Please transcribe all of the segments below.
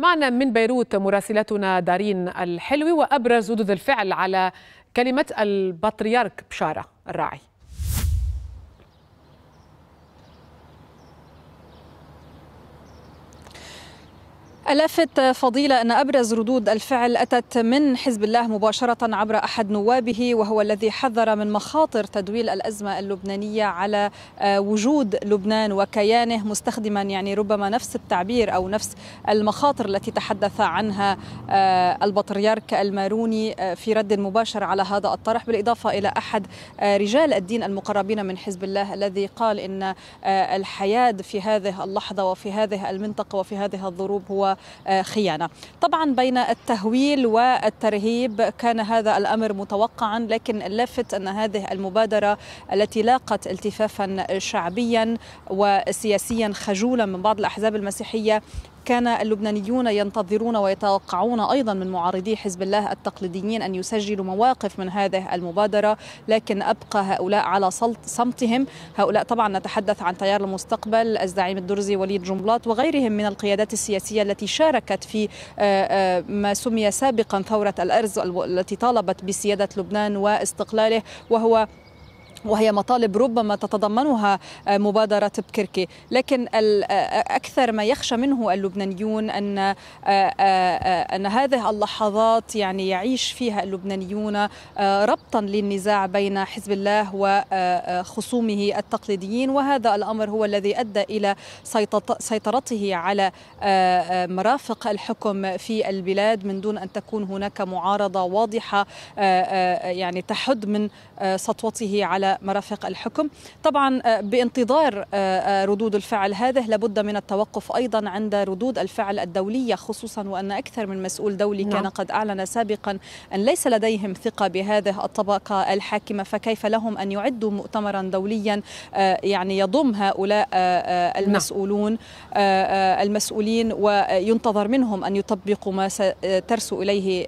معنا من بيروت مراسلتنا دارين الحلوي وأبرز ردود الفعل على كلمة البطريرك بشارة الراعي ألفت فضيلة أن أبرز ردود الفعل أتت من حزب الله مباشرة عبر أحد نوابه وهو الذي حذر من مخاطر تدويل الأزمة اللبنانية على آه، وجود لبنان وكيانه مستخدما يعني ربما نفس التعبير أو نفس المخاطر التي تحدث عنها آه، البطريرك الماروني آه، في رد مباشر على هذا الطرح بالإضافة إلى أحد رجال الدين المقربين من حزب الله الذي قال إن الحياد في هذه اللحظة وفي هذه المنطقة وفي هذه الظروف هو خيانه. طبعا بين التهويل والترهيب كان هذا الامر متوقعا لكن اللافت ان هذه المبادره التي لاقت التفافا شعبيا وسياسيا خجولا من بعض الاحزاب المسيحيه كان اللبنانيون ينتظرون ويتوقعون أيضا من معارضي حزب الله التقليديين أن يسجلوا مواقف من هذه المبادرة لكن أبقى هؤلاء على صمتهم هؤلاء طبعا نتحدث عن تيار المستقبل الزعيم الدرزي وليد جنبلاط وغيرهم من القيادات السياسية التي شاركت في آه، آه، ما سمي سابقا ثورة الأرز التي طالبت بسيادة لبنان واستقلاله وهو وهي مطالب ربما تتضمنها آه، مبادرة بكركي لكن آه، آه، أكثر ما يخشى منه اللبنانيون أن أن هذه اللحظات يعني يعيش فيها اللبنانيون ربطا للنزاع بين حزب الله وخصومه التقليديين وهذا الأمر هو الذي أدى إلى سيطرته على مرافق الحكم في البلاد من دون أن تكون هناك معارضة واضحة يعني تحد من سطوته على مرافق الحكم طبعا آه، بانتظار آه، آه، ردود الفعل هذه لابد من التوقف أيضا عند ردود الفعل الدولية خصوصا وأن أكثر من مسؤول دولي نعم. كان قد أعلن سابقا أن ليس لديهم ثقة بهذه الطبقة الحاكمة فكيف لهم أن يعدوا مؤتمرا دوليا يعني يضم هؤلاء نعم. المسؤولون المسؤولين وينتظر منهم أن يطبقوا ما سترسو إليه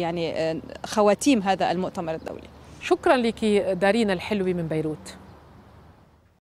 يعني خواتيم هذا المؤتمر الدولي شكرا لك دارينا الحلوي من بيروت